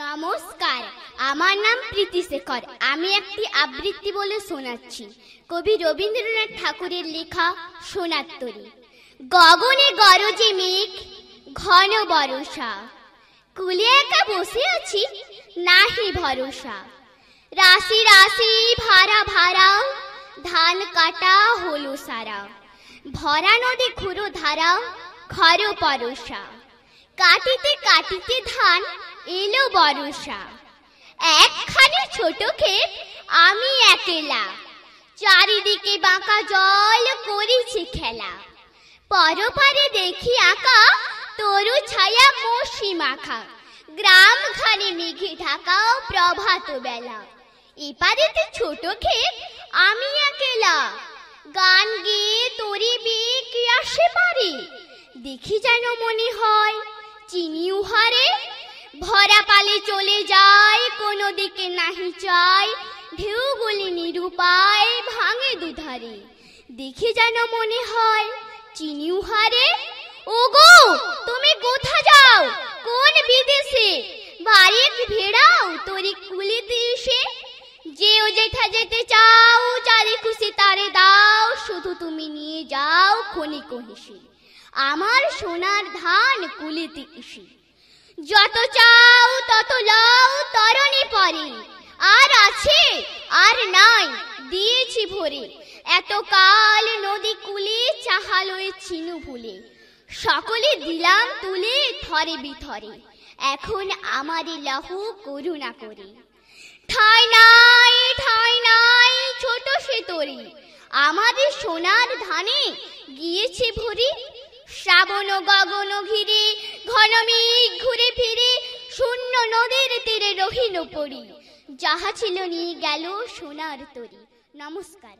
নমস্কার আমার নাম প্রীতি শেখর আমি একটি আবৃত্তি বলে শোনাচ্ছি কবি রবীন্দ্রনাথ ঠাকুরের লেখা সোনাত্তরী গগনে গরজে মেঘ ঘন বরষা কুলে একা বসে আছি নাহি ভরসা রাশি রাশি ভাড়া ভারা ধান কাটা হলো সারা ভরা নদী খুরো ধারা খর পরশা কাটিতে কাটিতে ধান এলো বরষা একখানে ছোট ক্ষেত আমি একেলা চারিদিকে বাঁকা জল করেছি খেলা পরপারে দেখি আঁকা তরু ছায়া মসি মাখা গ্রাম ঘানে মেঘে ঢাকা প্রভাত বেলা এপারেতে ছোট ক্ষেত আমি একেলা গান গেয়ে তরি কি আসে পারি দেখি যেন মনে হয় চিনি উহারে ভরা পালে চলে যায় কোনো দিকে নাহি চাই ঢেউগুলি নিরুপায় ভাঙে দুধারে দেখে যেন মনে হয় চিনি উহারে ওগো তুমি কোথা যাও কোন বিদেশে বাড়ির ভেড়াও তোরি দিশে যে ও যেথা যেতে চাও চারে খুশি তারে দাও শুধু তুমি নিয়ে যাও খনি কহিসি আমার সোনার ধান কুলিতে ইসি যত চাও তত লও তরণে পরে আর আছে আর নাই দিয়েছি ভরে এত কাল নদী কুলে চাহালয়ে চিনু ভুলে সকলে দিলাম তুলে থরে বিথরে এখন আমারে লহু করুণা করে ঠাই নাই ঠাই নাই ছোট সে তরি আমাদের সোনার ধানে গিয়েছে ভরি শ্রাবণ গগন ঘিরে ঘনমিক ঘুরে ফিরে শূন্য নদীর তীরে রহিল পড়ি যাহা ছিল নিয়ে গেল সোনার তরি নমস্কার